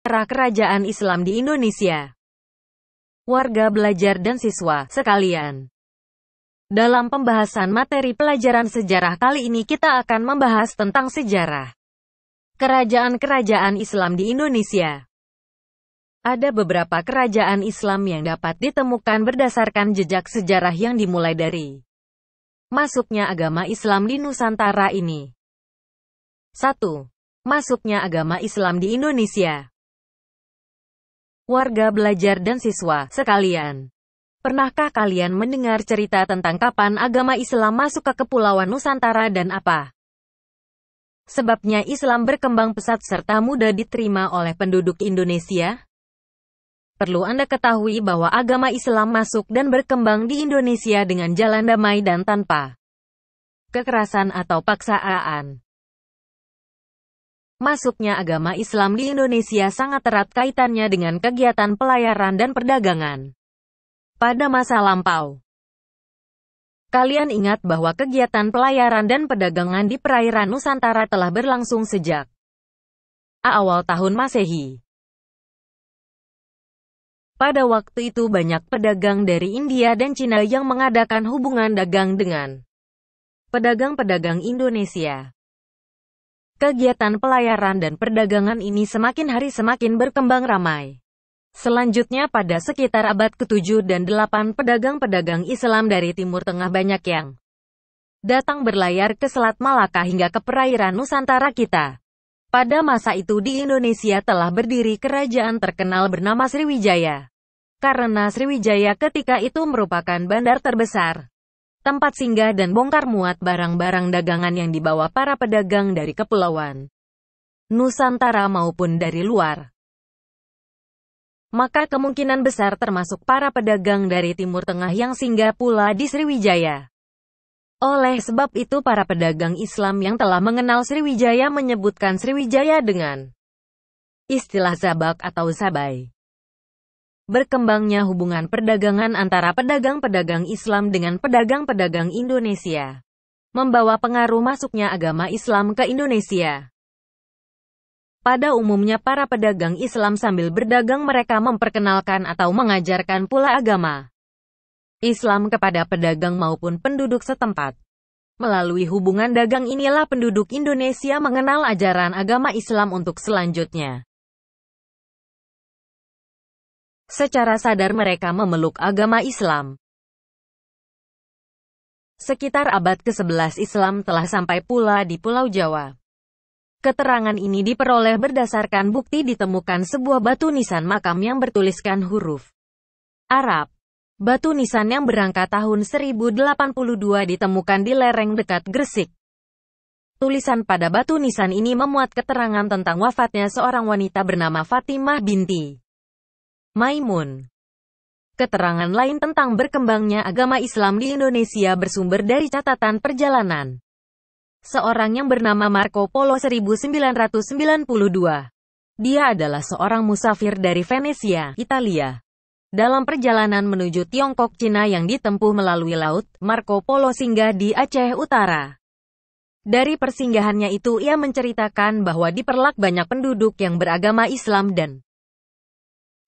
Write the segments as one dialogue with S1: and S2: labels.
S1: era kerajaan Islam di Indonesia. Warga belajar dan siswa sekalian. Dalam pembahasan materi pelajaran sejarah kali ini kita akan membahas tentang sejarah kerajaan-kerajaan Islam di Indonesia. Ada beberapa kerajaan Islam yang dapat ditemukan berdasarkan jejak sejarah yang dimulai dari masuknya agama Islam di Nusantara ini. 1. Masuknya agama Islam di Indonesia warga belajar dan siswa sekalian. Pernahkah kalian mendengar cerita tentang kapan agama Islam masuk ke Kepulauan Nusantara dan apa? Sebabnya Islam berkembang pesat serta mudah diterima oleh penduduk Indonesia? Perlu Anda ketahui bahwa agama Islam masuk dan berkembang di Indonesia dengan jalan damai dan tanpa kekerasan atau paksaan. Masuknya agama Islam di Indonesia sangat erat kaitannya dengan kegiatan pelayaran dan perdagangan. Pada masa lampau, kalian ingat bahwa kegiatan pelayaran dan perdagangan di perairan Nusantara telah berlangsung sejak awal tahun Masehi. Pada waktu itu banyak pedagang dari India dan Cina yang mengadakan hubungan dagang dengan pedagang-pedagang Indonesia. Kegiatan pelayaran dan perdagangan ini semakin hari semakin berkembang ramai. Selanjutnya pada sekitar abad ke-7 dan 8 pedagang-pedagang Islam dari Timur Tengah banyak yang datang berlayar ke Selat Malaka hingga ke perairan Nusantara kita. Pada masa itu di Indonesia telah berdiri kerajaan terkenal bernama Sriwijaya. Karena Sriwijaya ketika itu merupakan bandar terbesar tempat singgah dan bongkar muat barang-barang dagangan yang dibawa para pedagang dari kepulauan Nusantara maupun dari luar. Maka kemungkinan besar termasuk para pedagang dari Timur Tengah yang singgah pula di Sriwijaya. Oleh sebab itu para pedagang Islam yang telah mengenal Sriwijaya menyebutkan Sriwijaya dengan istilah zabak atau sabai berkembangnya hubungan perdagangan antara pedagang-pedagang Islam dengan pedagang-pedagang Indonesia membawa pengaruh masuknya agama Islam ke Indonesia. Pada umumnya para pedagang Islam sambil berdagang mereka memperkenalkan atau mengajarkan pula agama Islam kepada pedagang maupun penduduk setempat. Melalui hubungan dagang inilah penduduk Indonesia mengenal ajaran agama Islam untuk selanjutnya. Secara sadar mereka memeluk agama Islam. Sekitar abad ke-11 Islam telah sampai pula di Pulau Jawa. Keterangan ini diperoleh berdasarkan bukti ditemukan sebuah batu nisan makam yang bertuliskan huruf Arab. Batu nisan yang berangka tahun 1082 ditemukan di lereng dekat Gresik. Tulisan pada batu nisan ini memuat keterangan tentang wafatnya seorang wanita bernama Fatimah binti Maimun. Keterangan lain tentang berkembangnya agama Islam di Indonesia bersumber dari catatan perjalanan. Seorang yang bernama Marco Polo 1992. Dia adalah seorang musafir dari Venesia, Italia. Dalam perjalanan menuju Tiongkok Cina yang ditempuh melalui laut, Marco Polo singgah di Aceh Utara. Dari persinggahannya itu ia menceritakan bahwa diperlak banyak penduduk yang beragama Islam dan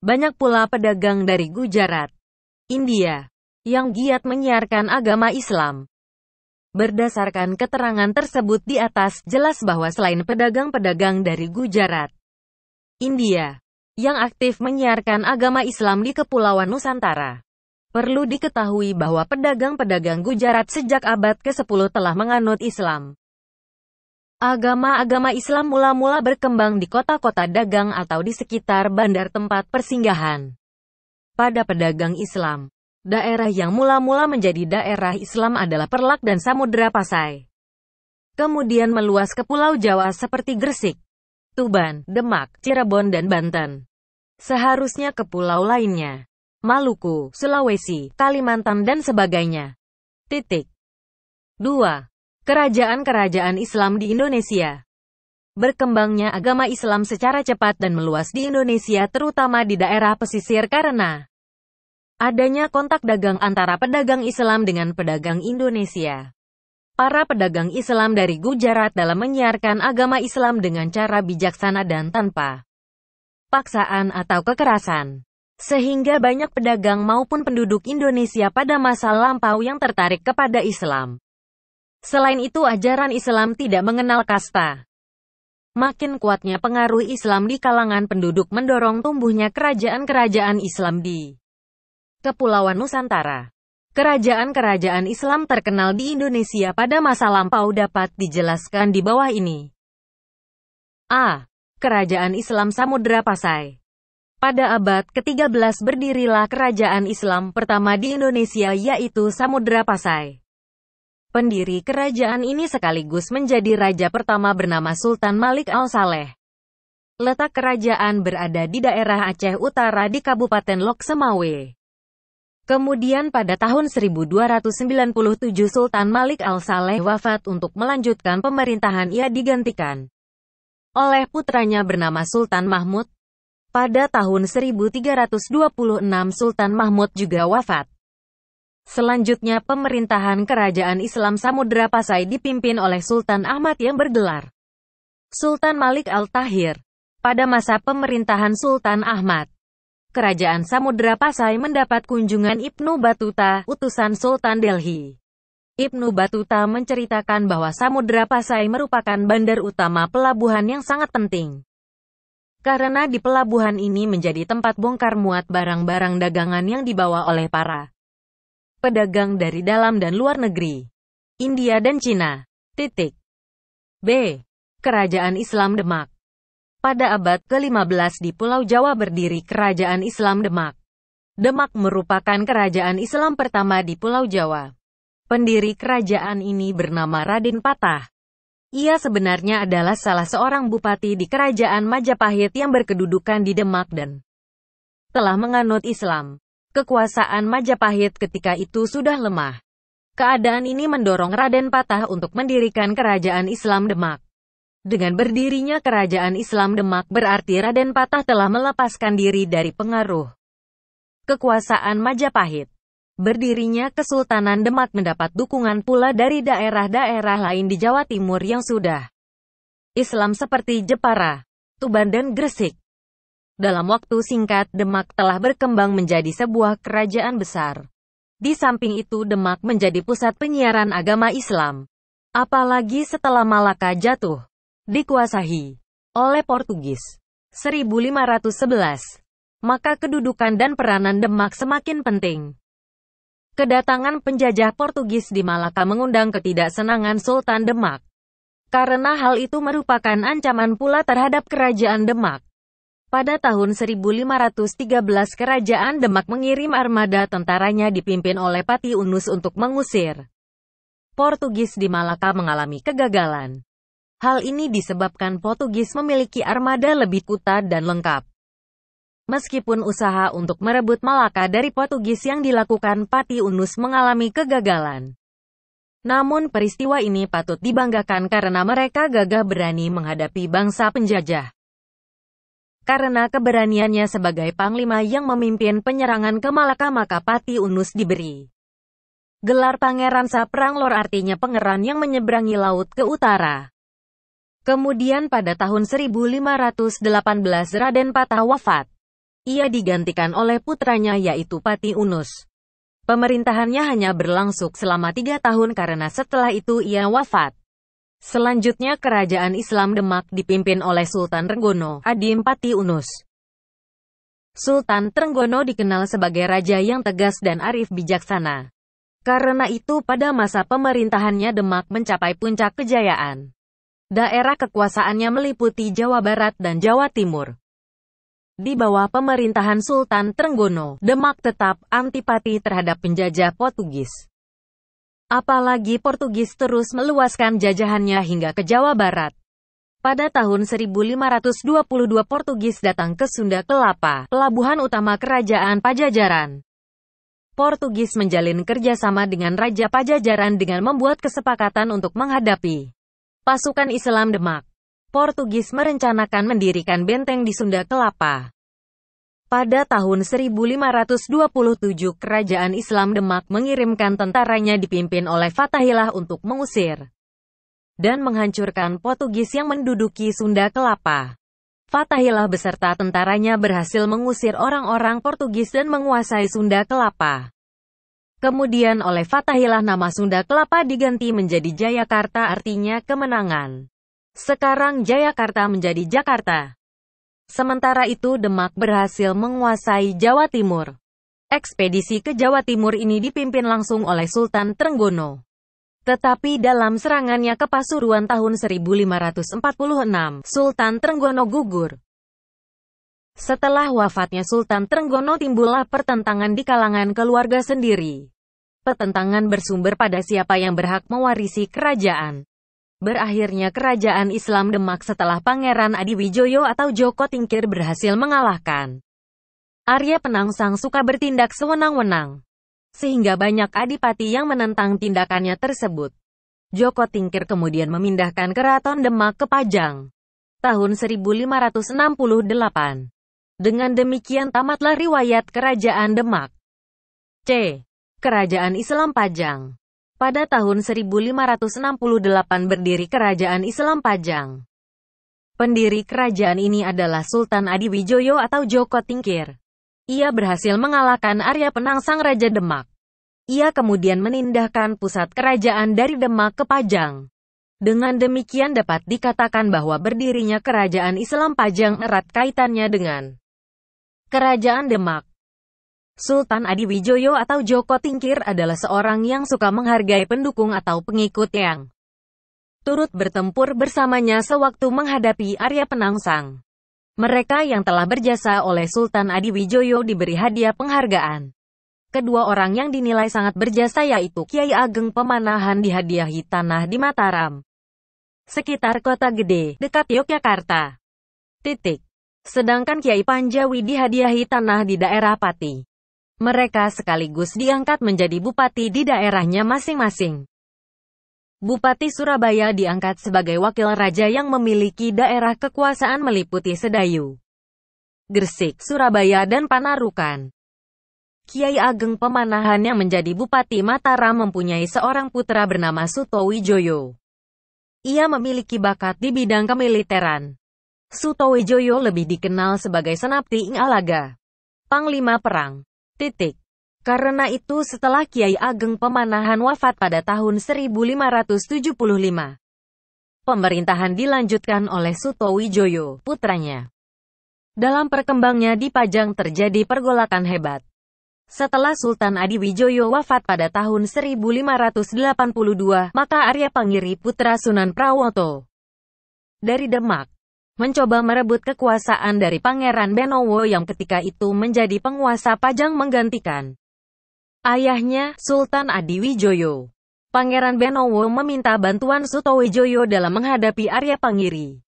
S1: banyak pula pedagang dari Gujarat, India, yang giat menyiarkan agama Islam. Berdasarkan keterangan tersebut di atas, jelas bahwa selain pedagang-pedagang dari Gujarat, India, yang aktif menyiarkan agama Islam di Kepulauan Nusantara, perlu diketahui bahwa pedagang-pedagang Gujarat sejak abad ke-10 telah menganut Islam. Agama-agama Islam mula-mula berkembang di kota-kota dagang atau di sekitar bandar tempat persinggahan. Pada pedagang Islam, daerah yang mula-mula menjadi daerah Islam adalah Perlak dan Samudera Pasai. Kemudian meluas ke Pulau Jawa seperti Gresik, Tuban, Demak, Cirebon dan Banten. Seharusnya ke pulau lainnya. Maluku, Sulawesi, Kalimantan dan sebagainya. Titik. 2. Kerajaan-kerajaan Islam di Indonesia Berkembangnya agama Islam secara cepat dan meluas di Indonesia terutama di daerah pesisir karena adanya kontak dagang antara pedagang Islam dengan pedagang Indonesia. Para pedagang Islam dari Gujarat dalam menyiarkan agama Islam dengan cara bijaksana dan tanpa paksaan atau kekerasan. Sehingga banyak pedagang maupun penduduk Indonesia pada masa lampau yang tertarik kepada Islam. Selain itu ajaran Islam tidak mengenal kasta. Makin kuatnya pengaruh Islam di kalangan penduduk mendorong tumbuhnya kerajaan-kerajaan Islam di Kepulauan Nusantara. Kerajaan-kerajaan Islam terkenal di Indonesia pada masa lampau dapat dijelaskan di bawah ini. A. Kerajaan Islam Samudra Pasai Pada abad ke-13 berdirilah kerajaan Islam pertama di Indonesia yaitu Samudra Pasai. Pendiri kerajaan ini sekaligus menjadi raja pertama bernama Sultan Malik Al-Saleh. Letak kerajaan berada di daerah Aceh Utara di Kabupaten Lok Semawe. Kemudian pada tahun 1297 Sultan Malik Al-Saleh wafat untuk melanjutkan pemerintahan ia digantikan oleh putranya bernama Sultan Mahmud. Pada tahun 1326 Sultan Mahmud juga wafat. Selanjutnya pemerintahan kerajaan Islam Samudra Pasai dipimpin oleh Sultan Ahmad yang bergelar Sultan Malik Al-Tahir. Pada masa pemerintahan Sultan Ahmad, kerajaan Samudra Pasai mendapat kunjungan Ibnu Batuta, utusan Sultan Delhi. Ibnu Batuta menceritakan bahwa Samudra Pasai merupakan bandar utama pelabuhan yang sangat penting. Karena di pelabuhan ini menjadi tempat bongkar muat barang-barang dagangan yang dibawa oleh para pedagang dari dalam dan luar negeri, India dan Cina. Titik. B. Kerajaan Islam Demak. Pada abad ke-15 di Pulau Jawa berdiri Kerajaan Islam Demak. Demak merupakan kerajaan Islam pertama di Pulau Jawa. Pendiri kerajaan ini bernama Raden Patah. Ia sebenarnya adalah salah seorang bupati di Kerajaan Majapahit yang berkedudukan di Demak dan telah menganut Islam. Kekuasaan Majapahit ketika itu sudah lemah. Keadaan ini mendorong Raden Patah untuk mendirikan Kerajaan Islam Demak. Dengan berdirinya Kerajaan Islam Demak berarti Raden Patah telah melepaskan diri dari pengaruh kekuasaan Majapahit. Berdirinya Kesultanan Demak mendapat dukungan pula dari daerah-daerah lain di Jawa Timur yang sudah Islam seperti Jepara, Tuban dan Gresik. Dalam waktu singkat, Demak telah berkembang menjadi sebuah kerajaan besar. Di samping itu, Demak menjadi pusat penyiaran agama Islam. Apalagi setelah Malaka jatuh, dikuasahi oleh Portugis 1511, maka kedudukan dan peranan Demak semakin penting. Kedatangan penjajah Portugis di Malaka mengundang ketidaksenangan Sultan Demak. Karena hal itu merupakan ancaman pula terhadap kerajaan Demak. Pada tahun 1513 Kerajaan Demak mengirim armada tentaranya dipimpin oleh Pati Unus untuk mengusir. Portugis di Malaka mengalami kegagalan. Hal ini disebabkan Portugis memiliki armada lebih kuta dan lengkap. Meskipun usaha untuk merebut Malaka dari Portugis yang dilakukan Pati Unus mengalami kegagalan. Namun peristiwa ini patut dibanggakan karena mereka gagah berani menghadapi bangsa penjajah. Karena keberaniannya sebagai panglima yang memimpin penyerangan ke Malaka maka Pati Unus diberi gelar Pangeran Saprang Lor artinya pangeran yang menyeberangi laut ke utara. Kemudian pada tahun 1518 Raden Patah wafat. Ia digantikan oleh putranya yaitu Pati Unus. Pemerintahannya hanya berlangsung selama tiga tahun karena setelah itu ia wafat. Selanjutnya kerajaan Islam Demak dipimpin oleh Sultan Trenggono, Adimpati Unus. Sultan Trenggono dikenal sebagai raja yang tegas dan arif bijaksana. Karena itu pada masa pemerintahannya Demak mencapai puncak kejayaan. Daerah kekuasaannya meliputi Jawa Barat dan Jawa Timur. Di bawah pemerintahan Sultan Trenggono, Demak tetap antipati terhadap penjajah Portugis. Apalagi Portugis terus meluaskan jajahannya hingga ke Jawa Barat. Pada tahun 1522 Portugis datang ke Sunda Kelapa, pelabuhan utama kerajaan Pajajaran. Portugis menjalin kerjasama dengan Raja Pajajaran dengan membuat kesepakatan untuk menghadapi pasukan Islam Demak. Portugis merencanakan mendirikan benteng di Sunda Kelapa. Pada tahun 1527 Kerajaan Islam Demak mengirimkan tentaranya dipimpin oleh Fatahillah untuk mengusir dan menghancurkan Portugis yang menduduki Sunda Kelapa. Fatahillah beserta tentaranya berhasil mengusir orang-orang Portugis dan menguasai Sunda Kelapa. Kemudian oleh Fatahillah nama Sunda Kelapa diganti menjadi Jayakarta artinya kemenangan. Sekarang Jayakarta menjadi Jakarta. Sementara itu Demak berhasil menguasai Jawa Timur. Ekspedisi ke Jawa Timur ini dipimpin langsung oleh Sultan Trenggono. Tetapi dalam serangannya ke Pasuruan tahun 1546, Sultan Trenggono gugur. Setelah wafatnya Sultan Trenggono timbullah pertentangan di kalangan keluarga sendiri. Pertentangan bersumber pada siapa yang berhak mewarisi kerajaan. Berakhirnya kerajaan Islam Demak setelah Pangeran Adiwijoyo atau Joko Tingkir berhasil mengalahkan. Arya Penangsang suka bertindak sewenang-wenang, sehingga banyak adipati yang menentang tindakannya tersebut. Joko Tingkir kemudian memindahkan keraton Demak ke Pajang tahun 1568. Dengan demikian tamatlah riwayat Kerajaan Demak. C. Kerajaan Islam Pajang pada tahun 1568 berdiri Kerajaan Islam Pajang. Pendiri kerajaan ini adalah Sultan Adiwijoyo atau Joko Tingkir. Ia berhasil mengalahkan Arya Penangsang Raja Demak. Ia kemudian menindahkan pusat kerajaan dari Demak ke Pajang. Dengan demikian dapat dikatakan bahwa berdirinya kerajaan Islam Pajang erat kaitannya dengan kerajaan Demak. Sultan Adi Wijoyo atau Joko Tingkir adalah seorang yang suka menghargai pendukung atau pengikut yang turut bertempur bersamanya sewaktu menghadapi Arya Penangsang. Mereka yang telah berjasa oleh Sultan Adi Wijoyo diberi hadiah penghargaan. Kedua orang yang dinilai sangat berjasa yaitu Kiai Ageng Pemanahan dihadiahi tanah di Mataram, sekitar kota gede, dekat Yogyakarta. Titik. Sedangkan Kiai Panjawi dihadiahi tanah di daerah Pati. Mereka sekaligus diangkat menjadi bupati di daerahnya masing-masing. Bupati Surabaya diangkat sebagai wakil raja yang memiliki daerah kekuasaan meliputi Sedayu, Gresik, Surabaya dan Panarukan. Kiai Ageng Pemanahan yang menjadi Bupati Mataram mempunyai seorang putra bernama Suto Wijoyo. Ia memiliki bakat di bidang kemiliteran. Suto Wijoyo lebih dikenal sebagai Senapti Ing Alaga, Panglima Perang. Titik. Karena itu setelah Kiai Ageng Pemanahan wafat pada tahun 1575, pemerintahan dilanjutkan oleh Suto Wijoyo, putranya. Dalam perkembangnya di Pajang terjadi pergolakan hebat. Setelah Sultan Adi Wijoyo wafat pada tahun 1582, maka Arya Pangiri putra Sunan Prawoto dari Demak mencoba merebut kekuasaan dari Pangeran Benowo yang ketika itu menjadi penguasa Pajang menggantikan ayahnya, Sultan Adiwijoyo. Pangeran Benowo meminta bantuan Sutowijoyo dalam menghadapi Arya Pangiri.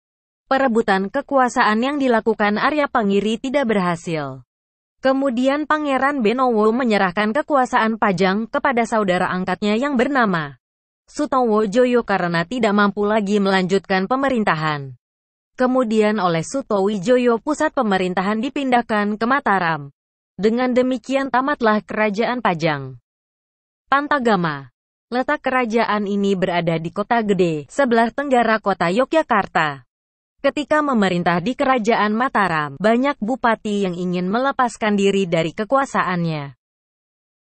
S1: Perebutan kekuasaan yang dilakukan Arya Pangiri tidak berhasil. Kemudian Pangeran Benowo menyerahkan kekuasaan Pajang kepada saudara angkatnya yang bernama Sutowo Joyo karena tidak mampu lagi melanjutkan pemerintahan. Kemudian oleh Sutowijoyo pusat pemerintahan dipindahkan ke Mataram. Dengan demikian tamatlah kerajaan Pajang. Pantagama Letak kerajaan ini berada di kota gede, sebelah tenggara kota Yogyakarta. Ketika memerintah di kerajaan Mataram, banyak bupati yang ingin melepaskan diri dari kekuasaannya.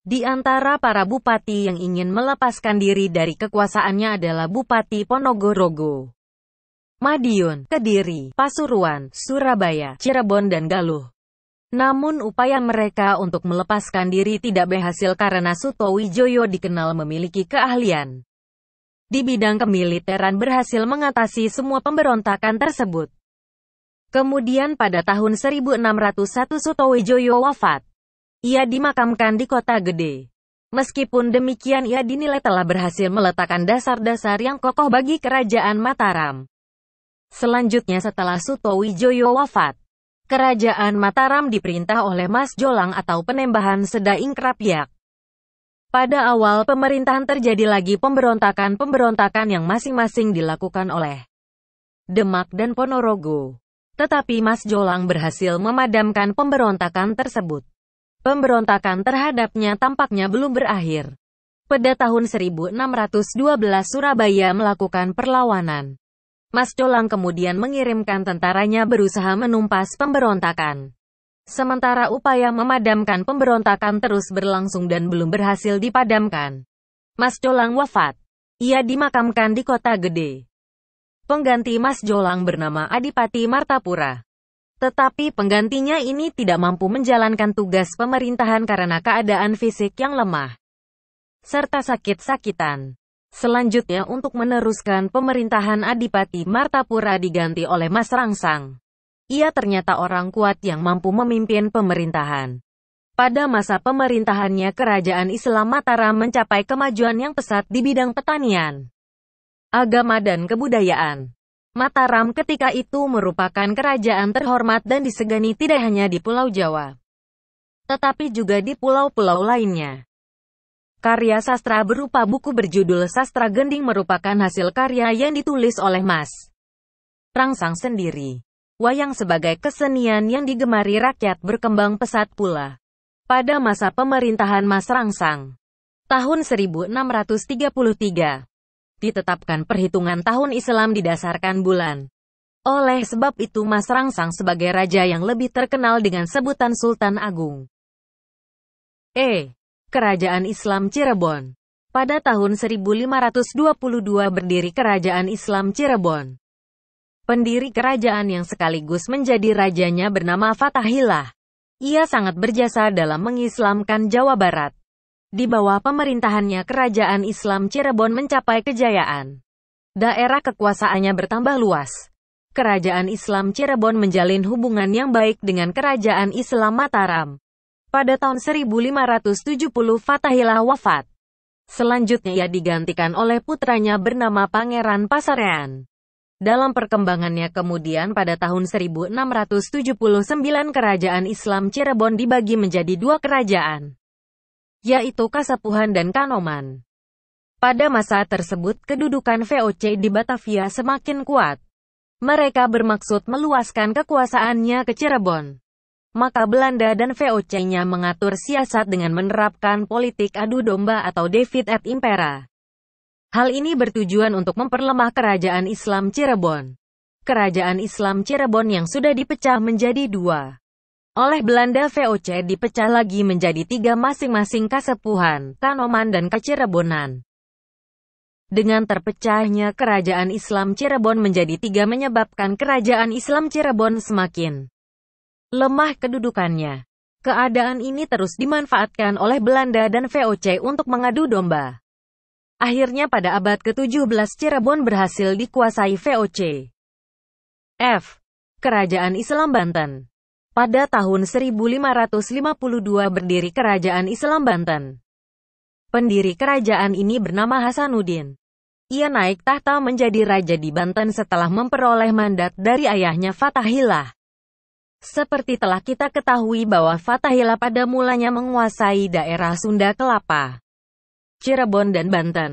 S1: Di antara para bupati yang ingin melepaskan diri dari kekuasaannya adalah Bupati Ponogorogo. Madiun, Kediri, Pasuruan, Surabaya, Cirebon dan Galuh. Namun upaya mereka untuk melepaskan diri tidak berhasil karena Wijoyo dikenal memiliki keahlian. Di bidang kemiliteran berhasil mengatasi semua pemberontakan tersebut. Kemudian pada tahun 1601 Wijoyo wafat. Ia dimakamkan di kota gede. Meskipun demikian ia dinilai telah berhasil meletakkan dasar-dasar yang kokoh bagi kerajaan Mataram. Selanjutnya setelah Sutowijoyo wafat, Kerajaan Mataram diperintah oleh Mas Jolang atau Penembahan Sedaing Krapyak. Pada awal pemerintahan terjadi lagi pemberontakan-pemberontakan yang masing-masing dilakukan oleh Demak dan Ponorogo. Tetapi Mas Jolang berhasil memadamkan pemberontakan tersebut. Pemberontakan terhadapnya tampaknya belum berakhir. Pada tahun 1612 Surabaya melakukan perlawanan. Mas Dolang kemudian mengirimkan tentaranya berusaha menumpas pemberontakan. Sementara upaya memadamkan pemberontakan terus berlangsung dan belum berhasil dipadamkan. Mas Jolang wafat. Ia dimakamkan di kota gede. Pengganti Mas Jolang bernama Adipati Martapura. Tetapi penggantinya ini tidak mampu menjalankan tugas pemerintahan karena keadaan fisik yang lemah. Serta sakit-sakitan. Selanjutnya untuk meneruskan pemerintahan Adipati Martapura diganti oleh Mas Rangsang. Ia ternyata orang kuat yang mampu memimpin pemerintahan. Pada masa pemerintahannya kerajaan Islam Mataram mencapai kemajuan yang pesat di bidang pertanian, agama dan kebudayaan. Mataram ketika itu merupakan kerajaan terhormat dan disegani tidak hanya di Pulau Jawa, tetapi juga di pulau-pulau lainnya. Karya sastra berupa buku berjudul Sastra Gending merupakan hasil karya yang ditulis oleh Mas Rangsang sendiri. Wayang sebagai kesenian yang digemari rakyat berkembang pesat pula. Pada masa pemerintahan Mas Rangsang, tahun 1633, ditetapkan perhitungan tahun Islam didasarkan bulan. Oleh sebab itu Mas Rangsang sebagai raja yang lebih terkenal dengan sebutan Sultan Agung. E. Kerajaan Islam Cirebon. Pada tahun 1522 berdiri Kerajaan Islam Cirebon. Pendiri kerajaan yang sekaligus menjadi rajanya bernama Fatahillah. Ia sangat berjasa dalam mengislamkan Jawa Barat. Di bawah pemerintahannya Kerajaan Islam Cirebon mencapai kejayaan. Daerah kekuasaannya bertambah luas. Kerajaan Islam Cirebon menjalin hubungan yang baik dengan Kerajaan Islam Mataram. Pada tahun 1570 Fatahillah wafat. Selanjutnya ia digantikan oleh putranya bernama Pangeran Pasarean. Dalam perkembangannya kemudian pada tahun 1679 kerajaan Islam Cirebon dibagi menjadi dua kerajaan, yaitu Kasapuhan dan Kanoman. Pada masa tersebut kedudukan VOC di Batavia semakin kuat. Mereka bermaksud meluaskan kekuasaannya ke Cirebon maka Belanda dan VOC-nya mengatur siasat dengan menerapkan politik adu domba atau David at Impera. Hal ini bertujuan untuk memperlemah kerajaan Islam Cirebon. Kerajaan Islam Cirebon yang sudah dipecah menjadi dua. Oleh Belanda VOC dipecah lagi menjadi tiga masing-masing Kasepuhan, Kanoman dan Kacirebonan. Dengan terpecahnya kerajaan Islam Cirebon menjadi tiga menyebabkan kerajaan Islam Cirebon semakin lemah kedudukannya. Keadaan ini terus dimanfaatkan oleh Belanda dan VOC untuk mengadu domba. Akhirnya pada abad ke-17 Cirebon berhasil dikuasai VOC. F. Kerajaan Islam Banten Pada tahun 1552 berdiri Kerajaan Islam Banten. Pendiri kerajaan ini bernama Hasanuddin. Ia naik tahta menjadi raja di Banten setelah memperoleh mandat dari ayahnya Fatahillah. Seperti telah kita ketahui bahwa Fatahila pada mulanya menguasai daerah Sunda Kelapa, Cirebon dan Banten.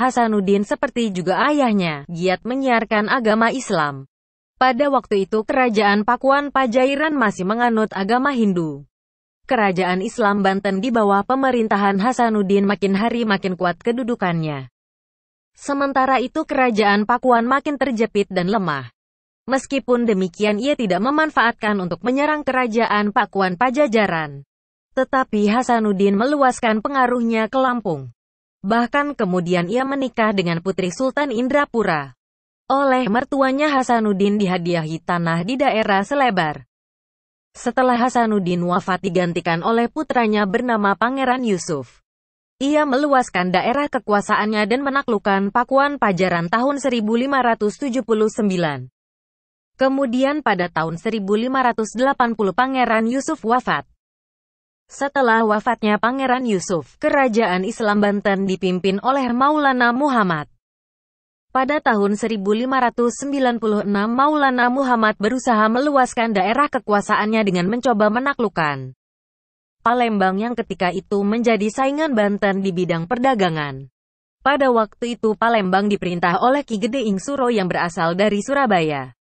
S1: Hasanuddin seperti juga ayahnya, giat menyiarkan agama Islam. Pada waktu itu kerajaan Pakuan Pajairan masih menganut agama Hindu. Kerajaan Islam Banten di bawah pemerintahan Hasanuddin makin hari makin kuat kedudukannya. Sementara itu kerajaan Pakuan makin terjepit dan lemah. Meskipun demikian ia tidak memanfaatkan untuk menyerang kerajaan Pakuan Pajajaran. Tetapi Hasanuddin meluaskan pengaruhnya ke Lampung. Bahkan kemudian ia menikah dengan putri Sultan Indrapura. Oleh mertuanya Hasanuddin dihadiahi tanah di daerah Selebar. Setelah Hasanuddin wafat digantikan oleh putranya bernama Pangeran Yusuf. Ia meluaskan daerah kekuasaannya dan menaklukkan Pakuan Pajaran tahun 1579. Kemudian pada tahun 1580 Pangeran Yusuf wafat. Setelah wafatnya Pangeran Yusuf, Kerajaan Islam Banten dipimpin oleh Maulana Muhammad. Pada tahun 1596 Maulana Muhammad berusaha meluaskan daerah kekuasaannya dengan mencoba menaklukkan Palembang yang ketika itu menjadi saingan Banten di bidang perdagangan. Pada waktu itu Palembang diperintah oleh Ki Gede Ing Suro yang berasal dari Surabaya.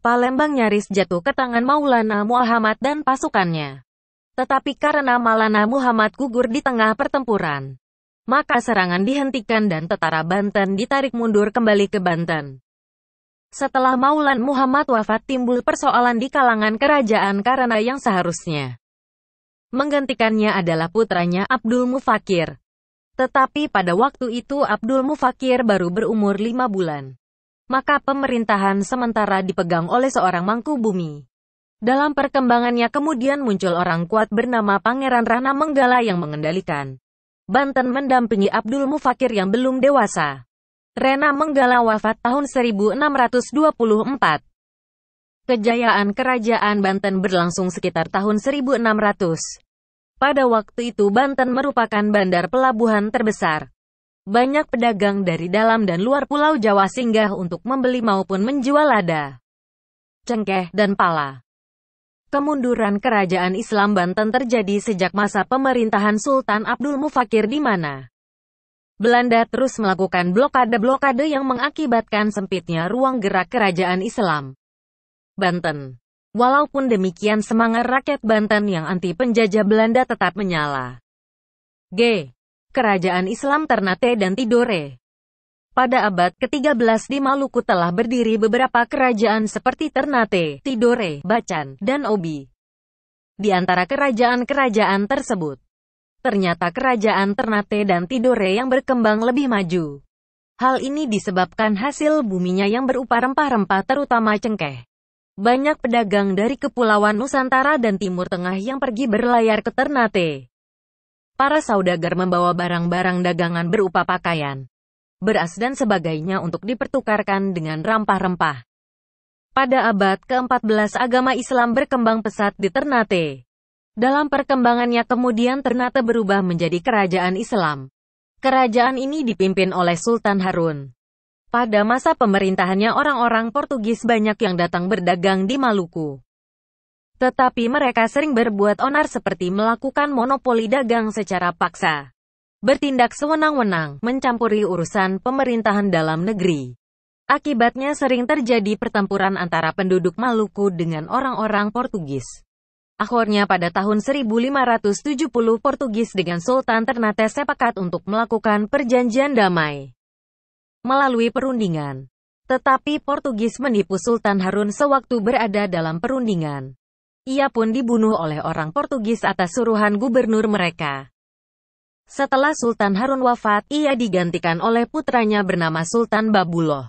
S1: Palembang nyaris jatuh ke tangan Maulana Muhammad dan pasukannya. Tetapi karena Maulana Muhammad gugur di tengah pertempuran, maka serangan dihentikan dan tentara Banten ditarik mundur kembali ke Banten. Setelah Maulan Muhammad wafat timbul persoalan di kalangan kerajaan karena yang seharusnya menggantikannya adalah putranya Abdul Mufakir. Tetapi pada waktu itu Abdul Mufakir baru berumur lima bulan maka pemerintahan sementara dipegang oleh seorang mangku bumi. Dalam perkembangannya kemudian muncul orang kuat bernama Pangeran Rana Menggala yang mengendalikan. Banten mendampingi Abdul Mufakir yang belum dewasa. Rena Menggala wafat tahun 1624. Kejayaan kerajaan Banten berlangsung sekitar tahun 1600. Pada waktu itu Banten merupakan bandar pelabuhan terbesar banyak pedagang dari dalam dan luar Pulau Jawa singgah untuk membeli maupun menjual lada, cengkeh, dan pala. Kemunduran kerajaan Islam Banten terjadi sejak masa pemerintahan Sultan Abdul Mufakir di mana Belanda terus melakukan blokade-blokade yang mengakibatkan sempitnya ruang gerak kerajaan Islam. Banten Walaupun demikian semangat rakyat Banten yang anti penjajah Belanda tetap menyala. G. Kerajaan Islam Ternate dan Tidore. Pada abad ke-13 di Maluku telah berdiri beberapa kerajaan seperti Ternate, Tidore, Bacan, dan Obi. Di antara kerajaan-kerajaan tersebut, ternyata kerajaan Ternate dan Tidore yang berkembang lebih maju. Hal ini disebabkan hasil buminya yang berupa rempah-rempah terutama cengkeh. Banyak pedagang dari kepulauan Nusantara dan Timur Tengah yang pergi berlayar ke Ternate para saudagar membawa barang-barang dagangan berupa pakaian, beras dan sebagainya untuk dipertukarkan dengan rempah-rempah. Pada abad ke-14 agama Islam berkembang pesat di Ternate. Dalam perkembangannya kemudian Ternate berubah menjadi kerajaan Islam. Kerajaan ini dipimpin oleh Sultan Harun. Pada masa pemerintahannya orang-orang Portugis banyak yang datang berdagang di Maluku. Tetapi mereka sering berbuat onar seperti melakukan monopoli dagang secara paksa. Bertindak sewenang-wenang, mencampuri urusan pemerintahan dalam negeri. Akibatnya sering terjadi pertempuran antara penduduk Maluku dengan orang-orang Portugis. Akhirnya pada tahun 1570 Portugis dengan Sultan Ternate sepakat untuk melakukan perjanjian damai melalui perundingan. Tetapi Portugis menipu Sultan Harun sewaktu berada dalam perundingan. Ia pun dibunuh oleh orang Portugis atas suruhan gubernur mereka. Setelah Sultan Harun wafat, ia digantikan oleh putranya bernama Sultan Babuloh.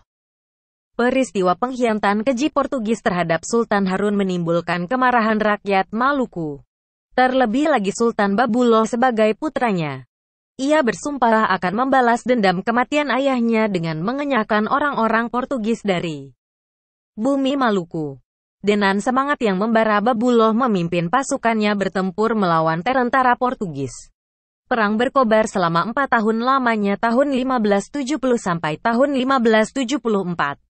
S1: Peristiwa pengkhianatan keji Portugis terhadap Sultan Harun menimbulkan kemarahan rakyat Maluku. Terlebih lagi Sultan Babuloh sebagai putranya. Ia bersumpah akan membalas dendam kematian ayahnya dengan mengenyahkan orang-orang Portugis dari bumi Maluku. Dengan semangat yang membara Babuloh memimpin pasukannya bertempur melawan tentara Portugis. Perang berkobar selama empat tahun lamanya tahun 1570 sampai tahun 1574.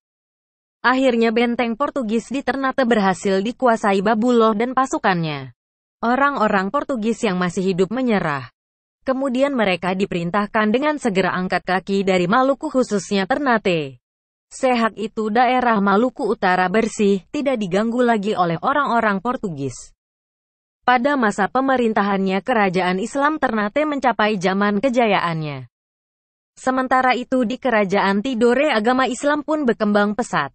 S1: Akhirnya benteng Portugis di Ternate berhasil dikuasai Babuloh dan pasukannya. Orang-orang Portugis yang masih hidup menyerah. Kemudian mereka diperintahkan dengan segera angkat kaki dari Maluku khususnya Ternate. Sehat itu daerah Maluku Utara bersih, tidak diganggu lagi oleh orang-orang Portugis. Pada masa pemerintahannya kerajaan Islam Ternate mencapai zaman kejayaannya. Sementara itu di kerajaan Tidore agama Islam pun berkembang pesat.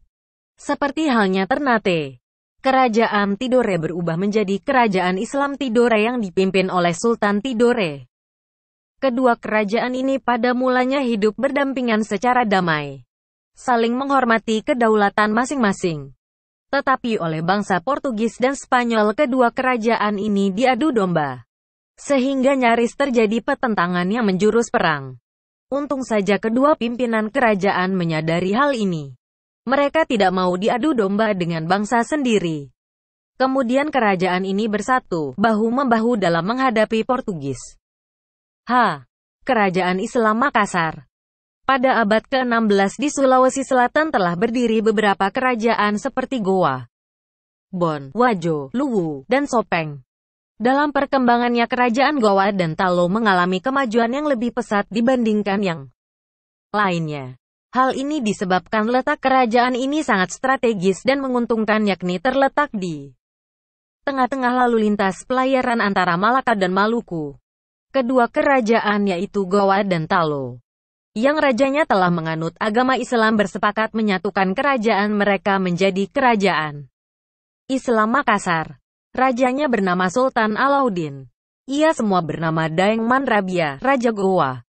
S1: Seperti halnya Ternate. Kerajaan Tidore berubah menjadi kerajaan Islam Tidore yang dipimpin oleh Sultan Tidore. Kedua kerajaan ini pada mulanya hidup berdampingan secara damai saling menghormati kedaulatan masing-masing. Tetapi oleh bangsa Portugis dan Spanyol kedua kerajaan ini diadu domba. Sehingga nyaris terjadi pertentangan yang menjurus perang. Untung saja kedua pimpinan kerajaan menyadari hal ini. Mereka tidak mau diadu domba dengan bangsa sendiri. Kemudian kerajaan ini bersatu, bahu-membahu dalam menghadapi Portugis. H. Kerajaan Islam Makassar pada abad ke-16 di Sulawesi Selatan telah berdiri beberapa kerajaan seperti Goa, Bon, Wajo, Luwu, dan Sopeng. Dalam perkembangannya kerajaan Goa dan Talo mengalami kemajuan yang lebih pesat dibandingkan yang lainnya. Hal ini disebabkan letak kerajaan ini sangat strategis dan menguntungkan yakni terletak di tengah-tengah lalu lintas pelayaran antara Malaka dan Maluku. Kedua kerajaan yaitu Goa dan Talo yang rajanya telah menganut agama Islam bersepakat menyatukan kerajaan mereka menjadi kerajaan Islam Makassar. Rajanya bernama Sultan Alauddin. Ia semua bernama Man Rabia, Raja Goa.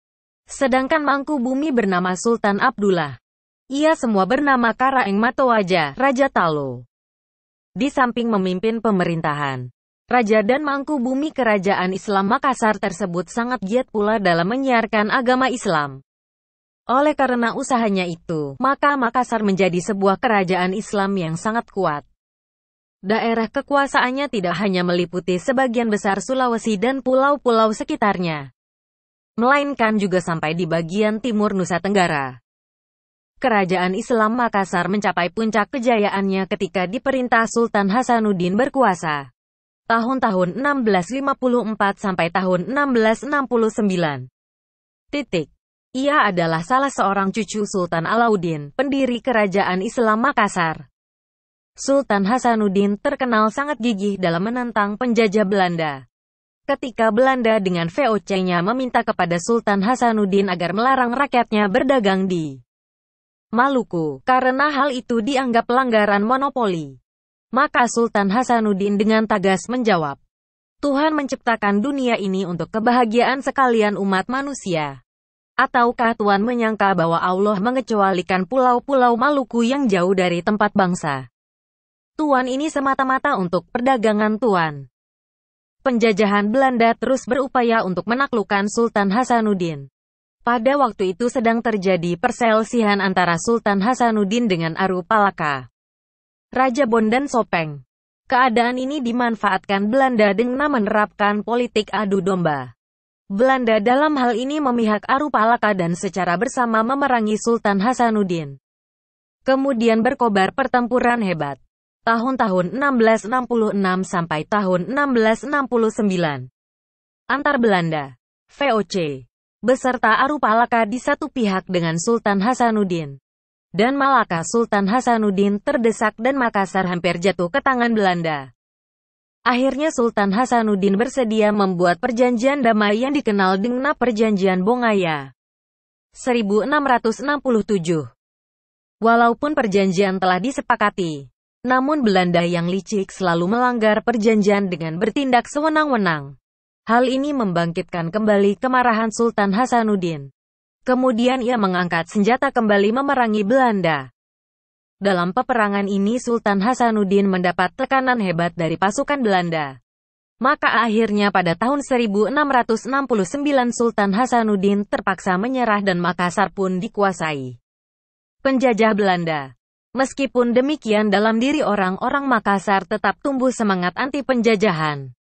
S1: Sedangkan mangku bumi bernama Sultan Abdullah. Ia semua bernama Karaeng Matowaja, Raja Talo. Di samping memimpin pemerintahan, Raja dan mangku bumi kerajaan Islam Makassar tersebut sangat giat pula dalam menyiarkan agama Islam. Oleh karena usahanya itu, maka Makassar menjadi sebuah kerajaan Islam yang sangat kuat. Daerah kekuasaannya tidak hanya meliputi sebagian besar Sulawesi dan pulau-pulau sekitarnya, melainkan juga sampai di bagian timur Nusa Tenggara. Kerajaan Islam Makassar mencapai puncak kejayaannya ketika diperintah Sultan Hasanuddin berkuasa. Tahun-tahun 1654 sampai tahun 1669. Titik. Ia adalah salah seorang cucu Sultan Alauddin, pendiri Kerajaan Islam Makassar. Sultan Hasanuddin terkenal sangat gigih dalam menentang penjajah Belanda. Ketika Belanda dengan VOC-nya meminta kepada Sultan Hasanuddin agar melarang rakyatnya berdagang di Maluku, karena hal itu dianggap pelanggaran monopoli. Maka Sultan Hasanuddin dengan tegas menjawab, Tuhan menciptakan dunia ini untuk kebahagiaan sekalian umat manusia. Ataukah Tuan menyangka bahwa Allah mengecualikan pulau-pulau Maluku yang jauh dari tempat bangsa? Tuan ini semata-mata untuk perdagangan Tuan. Penjajahan Belanda terus berupaya untuk menaklukkan Sultan Hasanuddin. Pada waktu itu sedang terjadi perselisihan antara Sultan Hasanuddin dengan Aru Palaka, Raja Bondan Sopeng. Keadaan ini dimanfaatkan Belanda dengan menerapkan politik adu domba. Belanda dalam hal ini memihak Arupalaka dan secara bersama memerangi Sultan Hasanuddin. Kemudian berkobar pertempuran hebat. Tahun-tahun 1666 sampai tahun 1669. Antar Belanda, VOC, beserta Arupalaka di satu pihak dengan Sultan Hasanuddin. Dan Malaka Sultan Hasanuddin terdesak dan Makassar hampir jatuh ke tangan Belanda. Akhirnya Sultan Hasanuddin bersedia membuat perjanjian damai yang dikenal dengan Perjanjian Bongaya 1667. Walaupun perjanjian telah disepakati, namun Belanda yang licik selalu melanggar perjanjian dengan bertindak sewenang-wenang. Hal ini membangkitkan kembali kemarahan Sultan Hasanuddin. Kemudian ia mengangkat senjata kembali memerangi Belanda. Dalam peperangan ini Sultan Hasanuddin mendapat tekanan hebat dari pasukan Belanda. Maka akhirnya pada tahun 1669 Sultan Hasanuddin terpaksa menyerah dan Makassar pun dikuasai. Penjajah Belanda Meskipun demikian dalam diri orang-orang Makassar tetap tumbuh semangat anti penjajahan.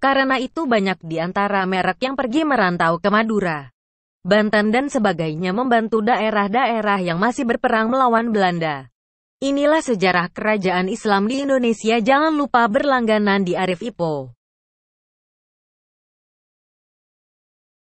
S1: Karena itu banyak di antara merek yang pergi merantau ke Madura. Banten dan sebagainya membantu daerah-daerah yang masih berperang melawan Belanda. Inilah sejarah kerajaan Islam di Indonesia. Jangan lupa berlangganan di Arif Ipo.